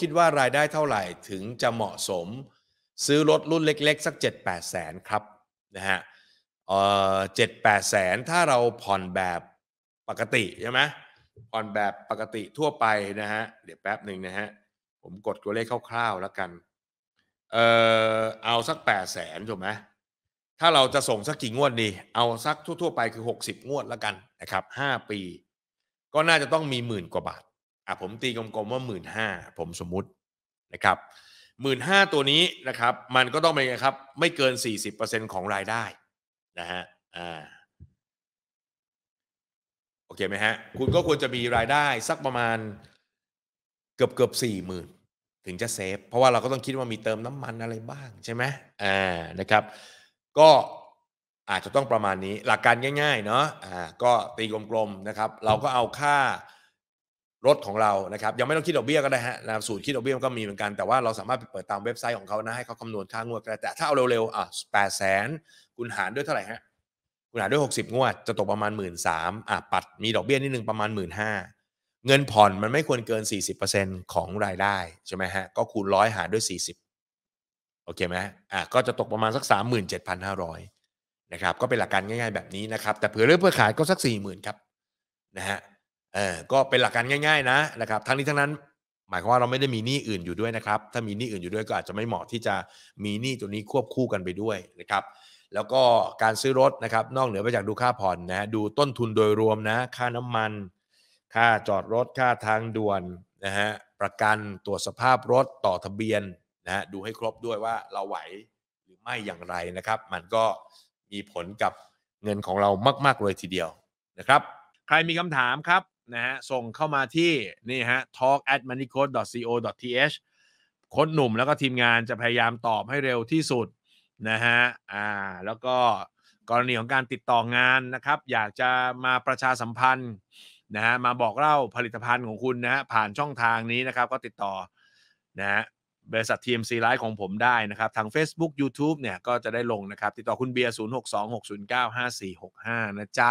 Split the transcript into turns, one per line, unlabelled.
คิดว่ารายได้เท่าไหร่ถึงจะเหมาะสมซื้อรถรุ่นเล็กๆ สัก 7 8 แสนครับนะฮะเอ่อเจ็ดแปดแสนถ้าเราผ่อนแบบปกติใช่ไหมผ่อนแบบปกติทั่วไปนะฮะเดี๋ยวแป๊บหนึ่งนะฮะผมกดตัวเลขคร่าวๆแล้วกัน เอ่อเอาสักแปดแสนถูกไหมถ้าเราจะส่งสักกี่งวดดี เอาสักทั่วๆไปคือ 60 งวดแล้วกันนะครับ5ปีก็น่าจะต้องมีหมื่นกว่าบาทอ่ะผมตีกลมๆว่าหมื่นห้าผมสมมุตินะครับหมื่นห้าตัวนี้นะครับ มันก็ต้องเป็นไงครับ ไม่เกิน 40%ของรายได้นะฮะอ่าโอเคไหมฮะ คุณก็ควรจะมีรายได้สักประมาณเกือบเกือบสี่หมื่นถึงจะเซฟ เพราะว่าเราก็ต้องคิดว่ามีเติมน้ำมันอะไรบ้างใช่ไหมอ่านะครับก็อาจจะต้องประมาณนี้ หลักการง่ายๆเนาะอ่าก็ตีกลมๆนะครับ เราก็เอาค่ารถของเรา นะครับ ยังไม่ต้องคิดดอกเบี้ยก็ได้ฮะ นะสูตรคิดดอกเบี้ยก็มีเหมือนกัน แต่ว่าเราสามารถไปเปิดตามเว็บไซต์ของเขานะ ให้เขาคำนวณค่างวดก็ได้แต่ถ้าเอาเร็วๆ อ่ะแปดแสนคุณหารด้วยเท่าไหร่ฮะคุณหารด้วย 60 งวด จะตกประมาณ 1 3ื่นสามอ่ะ ปัดมีดอกเบี้ยนิดนึงประมาณ 1 5ื่นห้าเงินผ่อนมันไม่ควรเกิน 40%ของรายได้ ใช่ไหมฮะ ก็คูณร้อยหารด้วย 40 โอเคไหมอ่ะ ก็จะตกประมาณสัก37,500นะครับ ก็เป็นหลักการง่าย ๆแบบนี้นะครับ แต่เผื่อเรื่องเพื่อขายก็สัก40,000ครับนะฮะเออ ก็เป็นหลักการง่าย ๆนะนะครับ ทั้งนี้ทั้งนั้น หมายความว่าเราไม่ได้มีหนี้อื่นอยู่ด้วยนะครับ ถ้ามีหนี้อื่นอยู่ด้วยก็อาจจะไม่เหมาะที่จะมีหนี้ตัวนี้ควบคู่กันไปด้วยนะครับ แล้วก็การซื้อรถนะครับ นอกเหนือไปจากดูค่าผ่อนนะดูต้นทุนโดยรวมนะ ค่าน้ำมัน ค่าจอดรถ ค่าทางด่วนนะฮะประกันตรวจสภาพรถต่อทะเบียนนะฮะดูให้ครบด้วยว่าเราไหวหรือไม่อย่างไรนะครับ มันก็มีผลกับเงินของเรามากๆเลยทีเดียวนะครับ ใครมีคำถามครับนะฮะส่งเข้ามาที่นี่ฮะ talk at moneycode.co.th โค้ดหนุ่มแล้วก็ทีมงานจะพยายามตอบให้เร็วที่สุดนะฮะ อ่าแล้วก็กรณีของการติดต่องานนะครับอยากจะมาประชาสัมพันธ์นะฮะมาบอกเล่าผลิตภัณฑ์ของคุณนะฮะผ่านช่องทางนี้นะครับก็ติดต่อนะฮะบริษัท TMC l i ฟ e ของผมได้นะครับทาง Facebook YouTube เนี่ยก็จะได้ลงนะครับติดต่อคุณเบียร์ 0 6 2 6 0 9 5 4 6 5 นะจ๊ะ